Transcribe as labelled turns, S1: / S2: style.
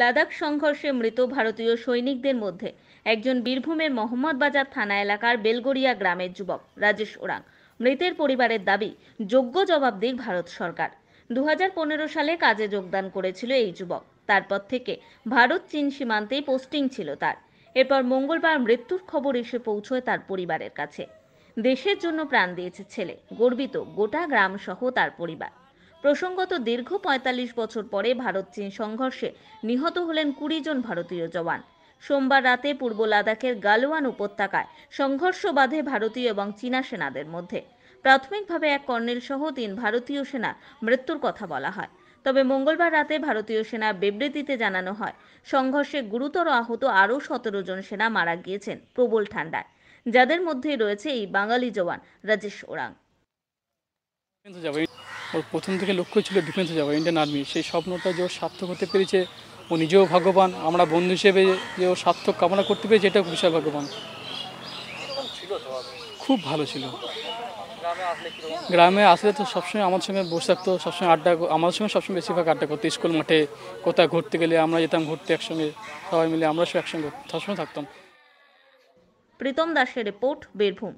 S1: লাদাখ সংঘর্ষে মৃত ভারতীয় সৈনিকদের মধ্যে একজন বীরভূমের মোহাম্মদবাজার থানা এলাকার বেলগড়িয়া গ্রামের যুবক রাজেশ ওরাং মৃতের পরিবারের দাবি যোগ্য জবাব দিক ভারত সরকার দু সালে কাজে যোগদান করেছিল এই যুবক তারপর থেকে ভারত চীন সীমান্তেই পোস্টিং ছিল তার এরপর মঙ্গলবার মৃত্যুর খবর এসে পৌঁছয় তার পরিবারের কাছে দেশের জন্য প্রাণ দিয়েছে ছেলে গর্বিত গোটা গ্রাম সহ তার পরিবার প্রসঙ্গত দীর্ঘ ৪৫ বছর পরে ভারত চীন সংঘর্ষে নিহত হলেন কুড়ি জন ভারতীয় জওয়ান সোমবার রাতে পূর্ব লাদাখের গালওয়ান উপত্যকায় সংঘর্ষ বাধে ভারতীয় এবং চীনা সেনাদের মধ্যে প্রাথমিকভাবে এক কর্নেল সহ তিন ভারতীয় সেনা মৃত্যুর কথা বলা হয় তবে মঙ্গলবার রাতে ভারতীয় সেনার বিবৃতিতে জানানো হয় সংঘর্ষে গুরুতর আহত আরও সতেরো জন সেনা মারা গিয়েছেন প্রবল ঠান্ডায় যাদের মধ্যে রয়েছে এই বাঙালি জওয়ান রাজেশ ওরাং
S2: ওর প্রথম থেকে লক্ষ্য ছিল ডিফেন্সে যাবো ইন্ডিয়ান আর্মি সেই স্বপ্নটা যে ওর সার্থক হতে পেরেছে ও নিজেও ভাগ্যবান আমরা বন্ধু হিসেবে যে ও সার্থক কামনা করতে পেরেছি এটাও বিশাল ভাগ্যবান খুব ভালো ছিল গ্রামে আসলে তো সবসময় আমার সঙ্গে বসে থাকতো সবসময় আড্ডা আমাদের সঙ্গে সবসময় বেশিরভাগ আড্ডা করতো স্কুল মাঠে কোথায় ঘুরতে গেলে আমরা যেতাম ঘুরতে একসঙ্গে সবাই মিলে আমরা সব একসঙ্গে সবসময় থাকতাম
S1: প্রীতম দাসের রিপোর্ট বীরভূম